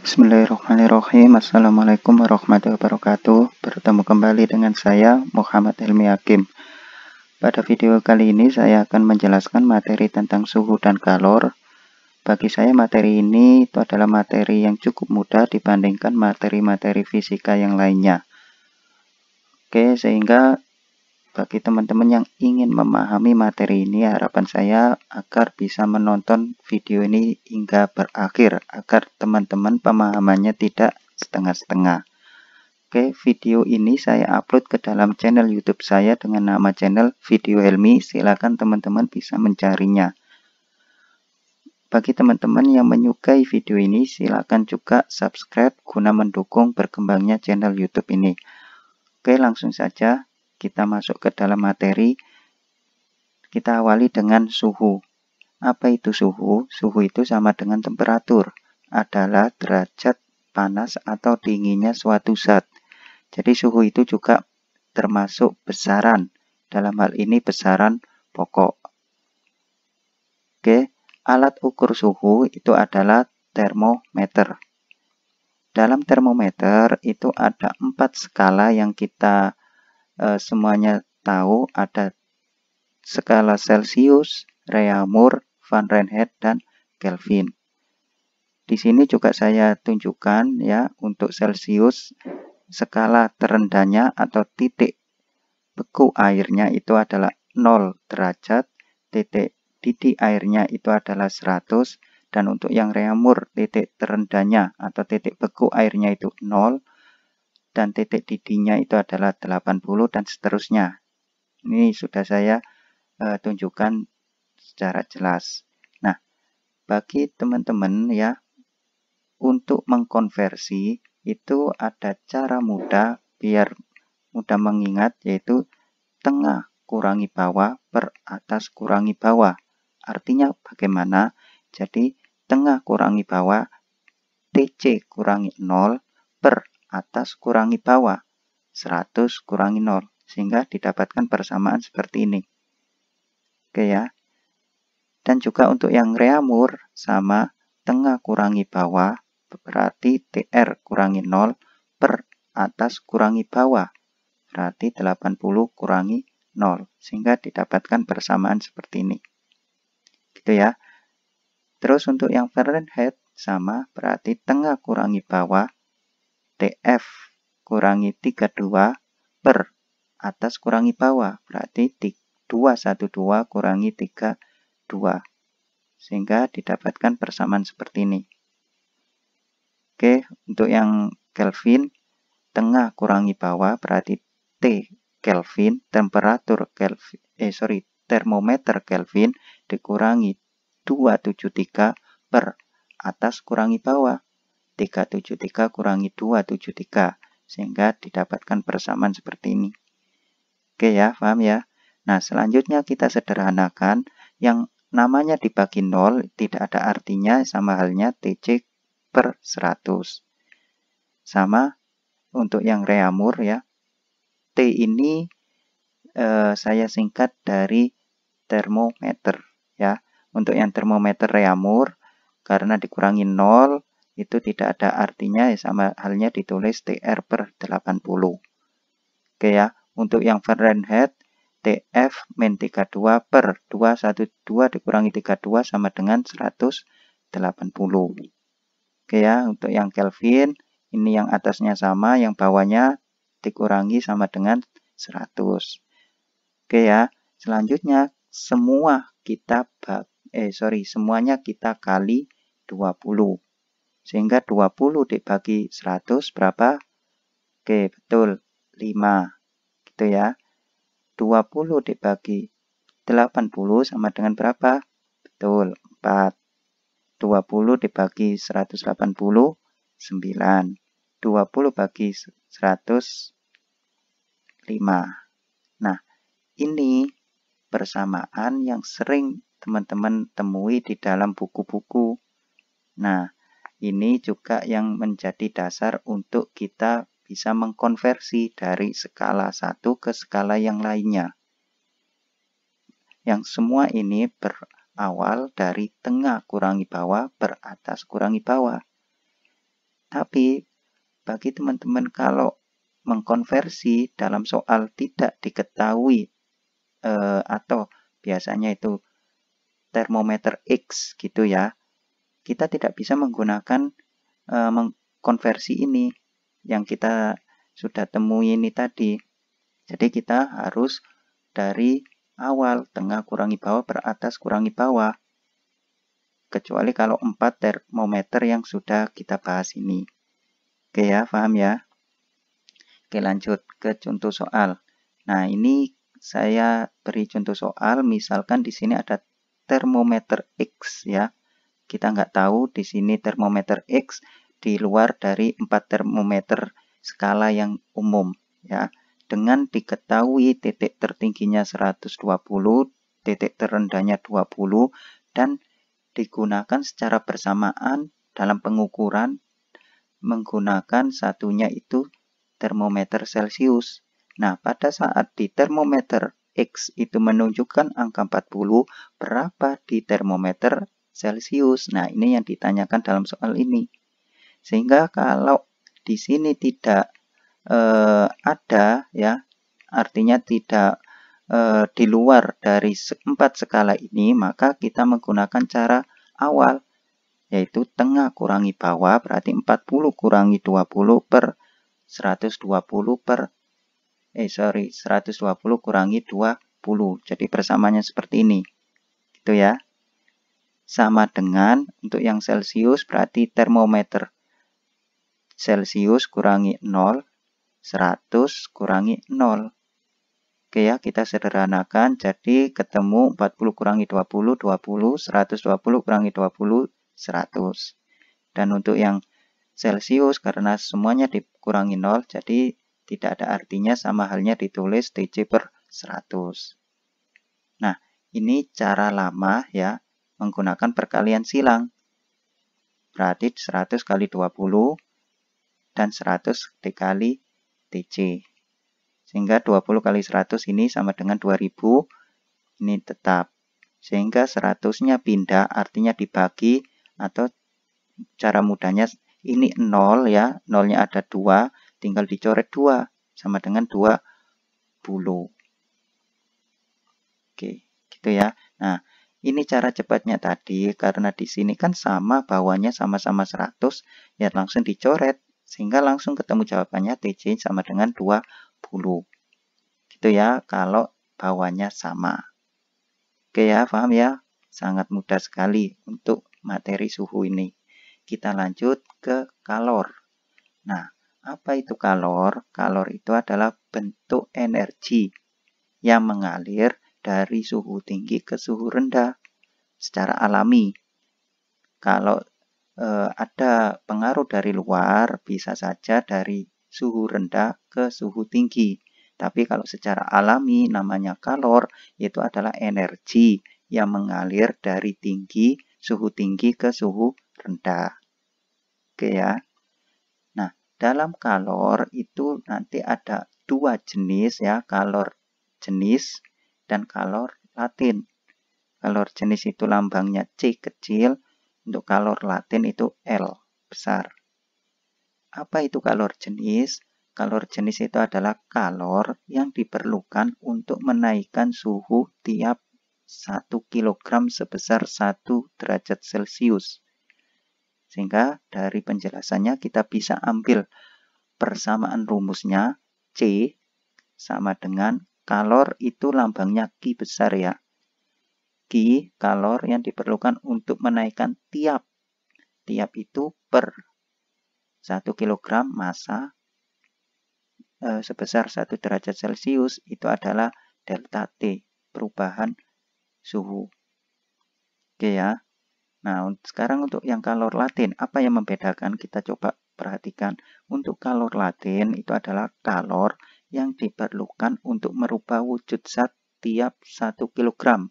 Bismillahirrahmanirrahim. Assalamualaikum warahmatullahi wabarakatuh. Bertemu kembali dengan saya Muhammad Hilmi Hakim. Pada video kali ini saya akan menjelaskan materi tentang suhu dan kalor. Bagi saya materi ini itu adalah materi yang cukup mudah dibandingkan materi-materi fisika yang lainnya. Oke, sehingga bagi teman-teman yang ingin memahami materi ini harapan saya agar bisa menonton video ini hingga berakhir agar teman-teman pemahamannya tidak setengah-setengah Oke video ini saya upload ke dalam channel youtube saya dengan nama channel video Helmi silahkan teman-teman bisa mencarinya bagi teman-teman yang menyukai video ini silahkan juga subscribe guna mendukung berkembangnya channel youtube ini Oke langsung saja kita masuk ke dalam materi, kita awali dengan suhu. Apa itu suhu? Suhu itu sama dengan temperatur, adalah derajat panas atau dinginnya suatu zat. Jadi suhu itu juga termasuk besaran, dalam hal ini besaran pokok. Oke, alat ukur suhu itu adalah termometer. Dalam termometer itu ada empat skala yang kita e, semuanya tahu ada skala Celsius, Reaumur, Fahrenheit, dan Kelvin. Di sini juga saya tunjukkan ya untuk Celsius skala terendahnya atau titik beku airnya itu adalah 0 derajat, titik didih airnya itu adalah 100 dan untuk yang reamur titik terendahnya atau titik beku airnya itu 0 dan titik didihnya itu adalah 80 dan seterusnya. Ini sudah saya e, tunjukkan secara jelas. Nah, bagi teman-teman ya, untuk mengkonversi itu ada cara mudah biar mudah mengingat yaitu tengah kurangi bawah per atas kurangi bawah. Artinya bagaimana? Jadi tengah kurangi bawah TC kurangi 0 per atas kurangi bawah 100 kurangi 0 sehingga didapatkan persamaan seperti ini oke ya dan juga untuk yang reamur sama tengah kurangi bawah berarti TR kurangi 0 per atas kurangi bawah berarti 80 kurangi 0 sehingga didapatkan persamaan seperti ini gitu ya terus untuk yang Fahrenheit sama berarti tengah kurangi bawah TF kurangi 32 per atas kurangi bawah berarti 212 kurangi 32 sehingga didapatkan persamaan seperti ini. Oke, untuk yang Kelvin tengah kurangi bawah berarti T Kelvin temperatur Kelvin eh sorry termometer Kelvin dikurangi 273 per atas kurangi bawah 373 kurangi 273 sehingga didapatkan persamaan seperti ini. Oke ya, paham ya? Nah, selanjutnya kita sederhanakan yang namanya dibagi 0 tidak ada artinya sama halnya TC per 100. Sama untuk yang reamur ya. T ini eh, saya singkat dari termometer ya. Untuk yang termometer reamur karena dikurangi 0 itu tidak ada artinya ya sama halnya ditulis TR per 80. Oke ya, untuk yang Fahrenheit TF min 32 per 212 dikurangi 32 sama dengan 180. Oke ya, untuk yang Kelvin ini yang atasnya sama, yang bawahnya dikurangi sama dengan 100. Oke ya, selanjutnya semua kita eh sorry, semuanya kita kali 20. Sehingga 20 dibagi 100 berapa? Oke, betul. 5. Gitu ya. 20 dibagi 80 sama dengan berapa? Betul. 4. 20 dibagi 180, 9. 20 bagi 100, 5. Nah, ini persamaan yang sering teman-teman temui di dalam buku-buku. Nah, ini juga yang menjadi dasar untuk kita bisa mengkonversi dari skala satu ke skala yang lainnya. Yang semua ini berawal dari tengah kurangi bawah beratas kurangi bawah. Tapi bagi teman-teman kalau mengkonversi dalam soal tidak diketahui eh, atau biasanya itu termometer X gitu ya kita tidak bisa menggunakan e, mengkonversi ini yang kita sudah temui ini tadi. Jadi kita harus dari awal, tengah kurangi bawah, per atas kurangi bawah. Kecuali kalau 4 termometer yang sudah kita bahas ini. Oke ya, paham ya? Oke lanjut ke contoh soal. Nah ini saya beri contoh soal, misalkan di sini ada termometer X ya kita nggak tahu di sini termometer X di luar dari 4 termometer skala yang umum ya. Dengan diketahui titik tertingginya 120, titik terendahnya 20 dan digunakan secara bersamaan dalam pengukuran menggunakan satunya itu termometer Celcius. Nah, pada saat di termometer X itu menunjukkan angka 40, berapa di termometer Celcius. Nah, ini yang ditanyakan dalam soal ini. Sehingga kalau di sini tidak eh, ada ya, artinya tidak eh, di luar dari empat skala ini, maka kita menggunakan cara awal yaitu tengah kurangi bawah berarti 40 kurangi 20 per 120 per eh sorry 120 kurangi 20 jadi persamaannya seperti ini gitu ya sama dengan untuk yang Celcius berarti termometer. Celcius kurangi 0, 100 kurangi 0. Oke ya, kita sederhanakan. Jadi ketemu 40 kurangi 20, 20, 120 kurangi 20, 100. Dan untuk yang Celcius, karena semuanya dikurangi 0, jadi tidak ada artinya sama halnya ditulis DC per 100. Nah, ini cara lama ya menggunakan perkalian silang. Berarti 100 kali 20 dan 100 dikali TC. Sehingga 20 kali 100 ini sama dengan 2000, ini tetap. Sehingga 100-nya pindah, artinya dibagi, atau cara mudahnya ini 0 ya, 0-nya ada 2, tinggal dicoret 2, sama dengan 20. Oke, gitu ya. Nah, ini cara cepatnya tadi, karena di sini kan sama bawahnya sama-sama 100, ya langsung dicoret. Sehingga langsung ketemu jawabannya TC sama dengan 20. Gitu ya, kalau bawahnya sama. Oke ya, paham ya? Sangat mudah sekali untuk materi suhu ini. Kita lanjut ke kalor. Nah, apa itu kalor? Kalor itu adalah bentuk energi yang mengalir dari suhu tinggi ke suhu rendah secara alami. Kalau e, ada pengaruh dari luar, bisa saja dari suhu rendah ke suhu tinggi. Tapi kalau secara alami namanya kalor, itu adalah energi yang mengalir dari tinggi, suhu tinggi ke suhu rendah. Oke ya. Nah, dalam kalor itu nanti ada dua jenis ya, kalor jenis dan kalor latin. Kalor jenis itu lambangnya C kecil, untuk kalor latin itu L besar. Apa itu kalor jenis? Kalor jenis itu adalah kalor yang diperlukan untuk menaikkan suhu tiap 1 kg sebesar 1 derajat Celcius. Sehingga dari penjelasannya kita bisa ambil persamaan rumusnya C sama dengan Kalor itu lambangnya Ki besar ya. Ki, kalor yang diperlukan untuk menaikkan tiap. Tiap itu per 1 kg massa e, sebesar 1 derajat Celcius itu adalah delta T, perubahan suhu. Oke ya. Nah, sekarang untuk yang kalor latin, apa yang membedakan? Kita coba perhatikan. Untuk kalor latin itu adalah kalor yang diperlukan untuk merubah wujud zat tiap 1 kg.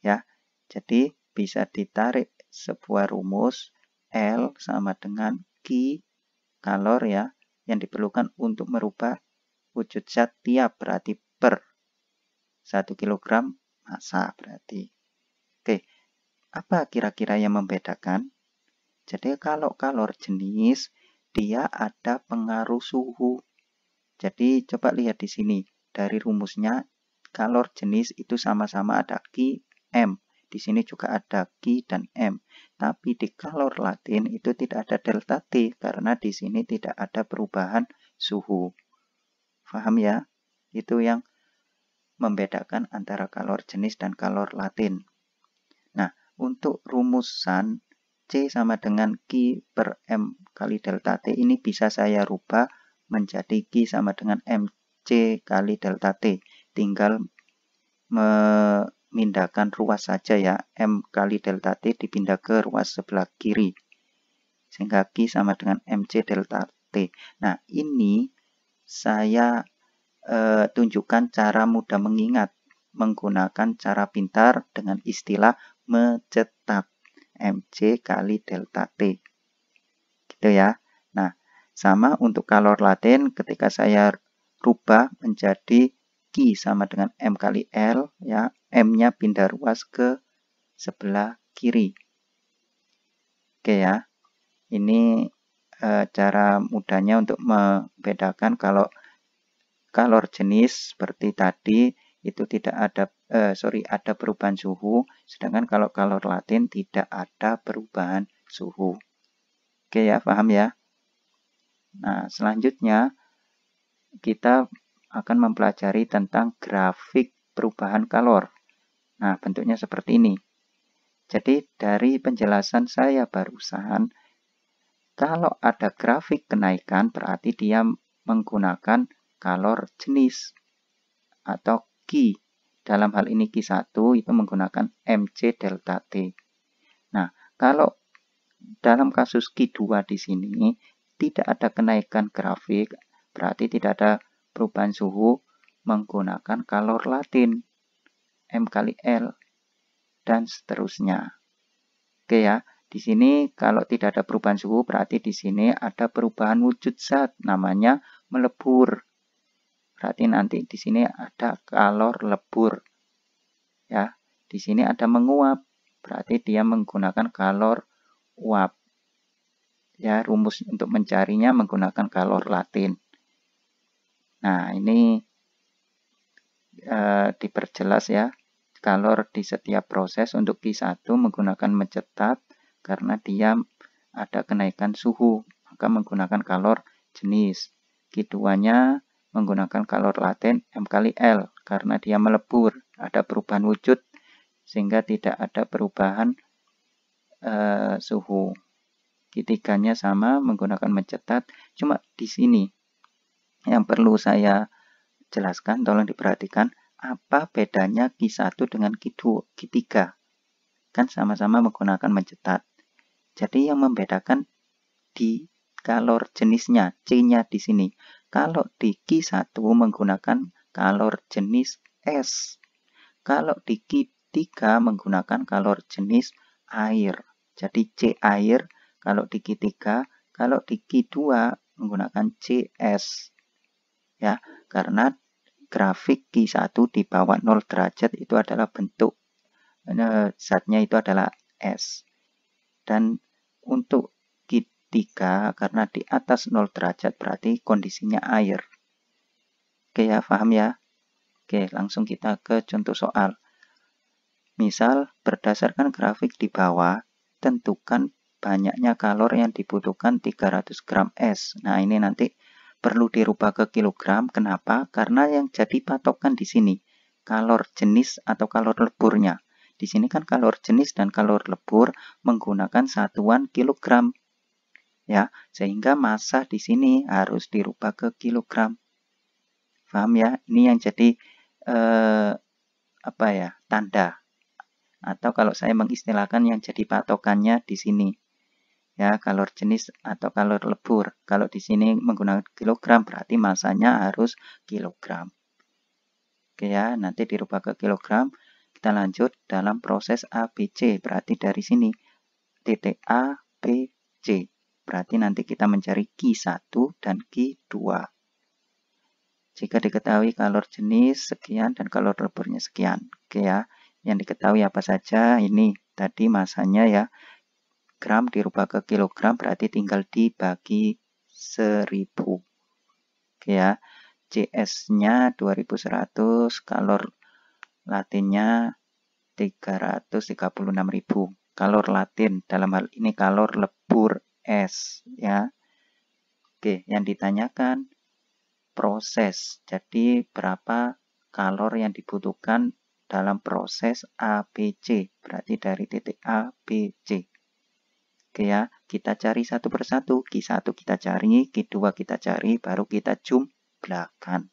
Ya, jadi bisa ditarik sebuah rumus L sama dengan Q kalor ya yang diperlukan untuk merubah wujud zat tiap berarti per 1 kg massa berarti. Oke, apa kira-kira yang membedakan? Jadi kalau kalor jenis dia ada pengaruh suhu jadi coba lihat di sini. Dari rumusnya, kalor jenis itu sama-sama ada Q, M. Di sini juga ada Q dan M. Tapi di kalor latin itu tidak ada delta T karena di sini tidak ada perubahan suhu. Faham ya? Itu yang membedakan antara kalor jenis dan kalor latin. Nah, untuk rumusan C sama dengan Q per M kali delta T ini bisa saya rubah menjadi Q sama dengan MC kali delta T. Tinggal memindahkan ruas saja ya. M kali delta T dipindah ke ruas sebelah kiri. Sehingga Q sama dengan MC delta T. Nah, ini saya e, tunjukkan cara mudah mengingat menggunakan cara pintar dengan istilah mencetak MC kali delta T. Gitu ya. Sama untuk kalor latin ketika saya rubah menjadi Ki sama dengan M kali L ya. M-nya pindah ruas ke sebelah kiri. Oke ya. Ini e, cara mudahnya untuk membedakan kalau kalor jenis seperti tadi itu tidak ada e, sorry ada perubahan suhu sedangkan kalau kalor latin tidak ada perubahan suhu oke ya paham ya Nah, selanjutnya kita akan mempelajari tentang grafik perubahan kalor. Nah, bentuknya seperti ini. Jadi, dari penjelasan saya barusan, kalau ada grafik kenaikan berarti dia menggunakan kalor jenis atau Ki. Dalam hal ini Ki 1 itu menggunakan MC delta T. Nah, kalau dalam kasus Ki 2 di sini, tidak ada kenaikan grafik, berarti tidak ada perubahan suhu menggunakan kalor latin M kali L dan seterusnya. Oke ya, di sini kalau tidak ada perubahan suhu berarti di sini ada perubahan wujud zat namanya melebur. Berarti nanti di sini ada kalor lebur. Ya, di sini ada menguap. Berarti dia menggunakan kalor uap ya rumus untuk mencarinya menggunakan kalor latin. Nah, ini e, diperjelas ya kalor di setiap proses untuk Q1 menggunakan mencetak karena dia ada kenaikan suhu, maka menggunakan kalor jenis. q nya menggunakan kalor latin M kali L karena dia melebur, ada perubahan wujud sehingga tidak ada perubahan e, suhu. Titikannya sama menggunakan mencetat, cuma di sini yang perlu saya jelaskan, tolong diperhatikan apa bedanya Q1 dengan Q2, Q3. Kan sama-sama menggunakan mencetat. Jadi yang membedakan di kalor jenisnya, C-nya di sini. Kalau di Q1 menggunakan kalor jenis S. Kalau di Q3 menggunakan kalor jenis air. Jadi C air, kalau di Q3, kalau di Q2 menggunakan CS. Ya, karena grafik Q1 di bawah 0 derajat itu adalah bentuk eh, zatnya itu adalah S. Dan untuk Q3 karena di atas 0 derajat berarti kondisinya air. Oke ya, paham ya? Oke, langsung kita ke contoh soal. Misal, berdasarkan grafik di bawah, tentukan banyaknya kalor yang dibutuhkan 300 gram es. Nah, ini nanti perlu dirubah ke kilogram. Kenapa? Karena yang jadi patokan di sini kalor jenis atau kalor leburnya. Di sini kan kalor jenis dan kalor lebur menggunakan satuan kilogram. Ya, sehingga massa di sini harus dirubah ke kilogram. Paham ya? Ini yang jadi eh, apa ya? tanda atau kalau saya mengistilahkan yang jadi patokannya di sini ya kalor jenis atau kalor lebur. Kalau di sini menggunakan kilogram berarti masanya harus kilogram. Oke ya, nanti dirubah ke kilogram. Kita lanjut dalam proses ABC berarti dari sini titik A, B, C. Berarti nanti kita mencari Q1 dan Q2. Jika diketahui kalor jenis sekian dan kalor leburnya sekian. Oke ya. Yang diketahui apa saja ini tadi masanya ya gram dirubah ke kilogram berarti tinggal dibagi 1000. Oke ya. CS-nya 2100, kalor latinnya 336.000. Kalor latin dalam hal ini kalor lebur es ya. Oke, yang ditanyakan proses. Jadi berapa kalor yang dibutuhkan dalam proses ABC. Berarti dari titik ABC. Oke ya, kita cari satu persatu. Q1 kita cari, Q2 kita cari, baru kita jumlahkan.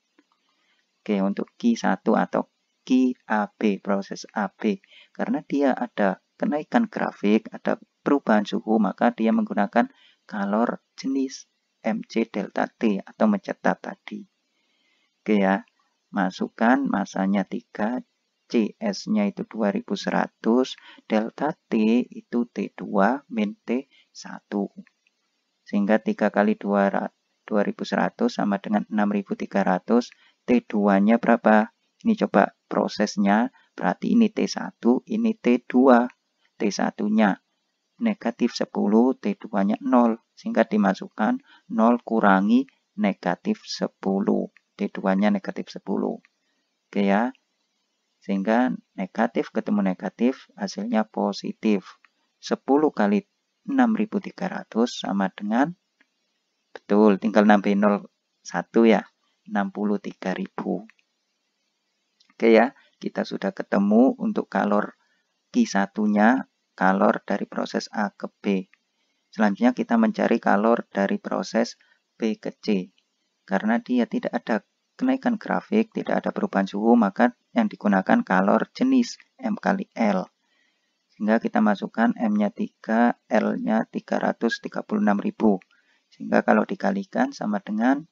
Oke, untuk Q1 atau QAB, proses AB. Karena dia ada kenaikan grafik, ada perubahan suhu, maka dia menggunakan kalor jenis MC delta T atau mencetak tadi. Oke ya, masukkan masanya 3, CS-nya itu 2100, delta T itu T2 min T1. Sehingga 3 kali 2100 sama dengan 6300, T2-nya berapa? Ini coba prosesnya, berarti ini T1, ini T2, T1-nya negatif 10, T2-nya 0, sehingga dimasukkan 0 kurangi negatif 10, T2-nya negatif 10. Oke ya, sehingga negatif ketemu negatif, hasilnya positif. 10 kali 6300 sama dengan, betul, tinggal nambahin 01 ya, 63000. Oke ya, kita sudah ketemu untuk kalor Q1-nya, kalor dari proses A ke B. Selanjutnya kita mencari kalor dari proses B ke C. Karena dia tidak ada kenaikan grafik tidak ada perubahan suhu, maka yang digunakan kalor jenis M kali L. Sehingga kita masukkan M-nya 3, L-nya 336.000. Sehingga kalau dikalikan sama dengan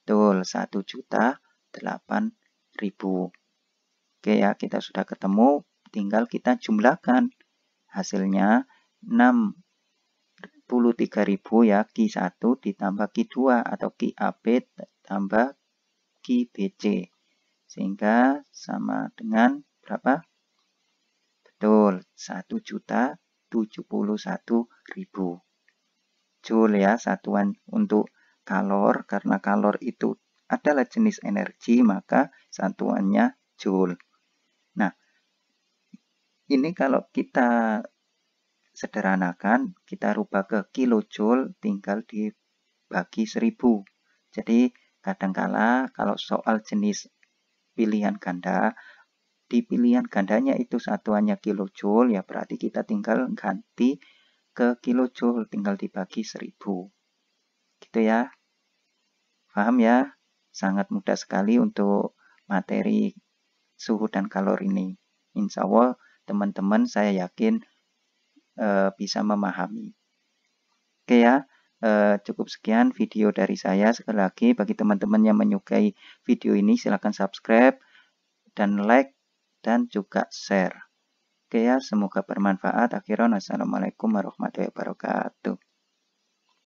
betul 1 juta 8 Oke ya, kita sudah ketemu, tinggal kita jumlahkan. Hasilnya 63.000 ya, Q1 ditambah Q2 atau QAB tambah bagi BC. Sehingga sama dengan berapa? Betul, ribu joule ya, satuan untuk kalor karena kalor itu adalah jenis energi maka satuannya joule. Nah, ini kalau kita sederhanakan, kita rubah ke kilojoule tinggal dibagi 1000. Jadi Kadangkala kalau soal jenis pilihan ganda, di pilihan gandanya itu satuannya kilojoule, ya berarti kita tinggal ganti ke kilojoule, tinggal dibagi 1000. Gitu ya. Paham ya? Sangat mudah sekali untuk materi suhu dan kalor ini. Insya Allah teman-teman saya yakin e, bisa memahami. Oke ya, Eh, cukup sekian video dari saya. Sekali lagi, bagi teman-teman yang menyukai video ini, silahkan subscribe dan like dan juga share. Oke ya, semoga bermanfaat. Akhirnya, Assalamualaikum warahmatullahi wabarakatuh.